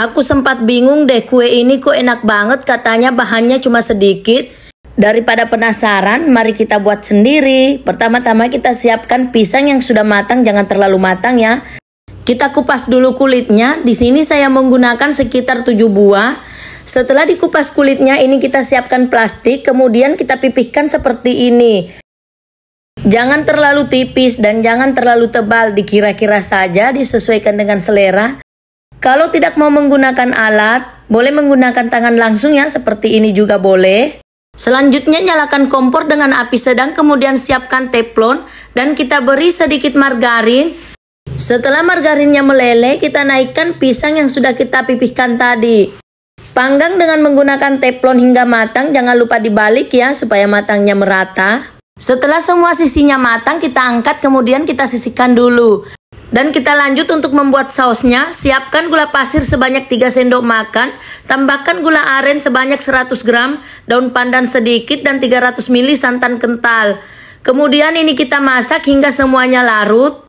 Aku sempat bingung deh kue ini kok enak banget katanya bahannya cuma sedikit. Daripada penasaran, mari kita buat sendiri. Pertama-tama kita siapkan pisang yang sudah matang, jangan terlalu matang ya. Kita kupas dulu kulitnya. Di sini saya menggunakan sekitar 7 buah. Setelah dikupas kulitnya, ini kita siapkan plastik, kemudian kita pipihkan seperti ini. Jangan terlalu tipis dan jangan terlalu tebal, dikira-kira saja, disesuaikan dengan selera. Kalau tidak mau menggunakan alat, boleh menggunakan tangan langsung ya, seperti ini juga boleh. Selanjutnya nyalakan kompor dengan api sedang kemudian siapkan teflon dan kita beri sedikit margarin. Setelah margarinnya meleleh, kita naikkan pisang yang sudah kita pipihkan tadi. Panggang dengan menggunakan teflon hingga matang, jangan lupa dibalik ya supaya matangnya merata. Setelah semua sisinya matang, kita angkat kemudian kita sisihkan dulu. Dan kita lanjut untuk membuat sausnya, siapkan gula pasir sebanyak 3 sendok makan, tambahkan gula aren sebanyak 100 gram, daun pandan sedikit dan 300 ml santan kental. Kemudian ini kita masak hingga semuanya larut.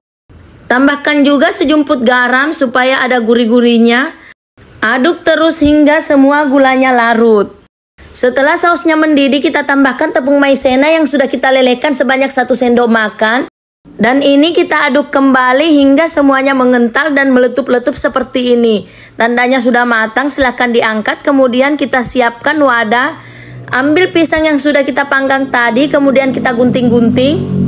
Tambahkan juga sejumput garam supaya ada gurih-gurihnya. Aduk terus hingga semua gulanya larut. Setelah sausnya mendidih, kita tambahkan tepung maizena yang sudah kita lelehkan sebanyak 1 sendok makan. Dan ini kita aduk kembali hingga semuanya mengental dan meletup-letup seperti ini. Tandanya sudah matang, silahkan diangkat. Kemudian kita siapkan wadah. Ambil pisang yang sudah kita panggang tadi, kemudian kita gunting-gunting.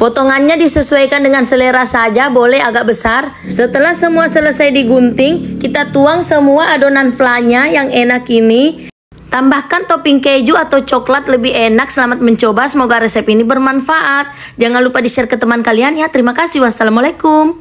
Potongannya disesuaikan dengan selera saja, boleh agak besar. Setelah semua selesai digunting, kita tuang semua adonan flanya yang enak ini Tambahkan topping keju atau coklat lebih enak. Selamat mencoba. Semoga resep ini bermanfaat. Jangan lupa di-share ke teman kalian ya. Terima kasih. Wassalamualaikum.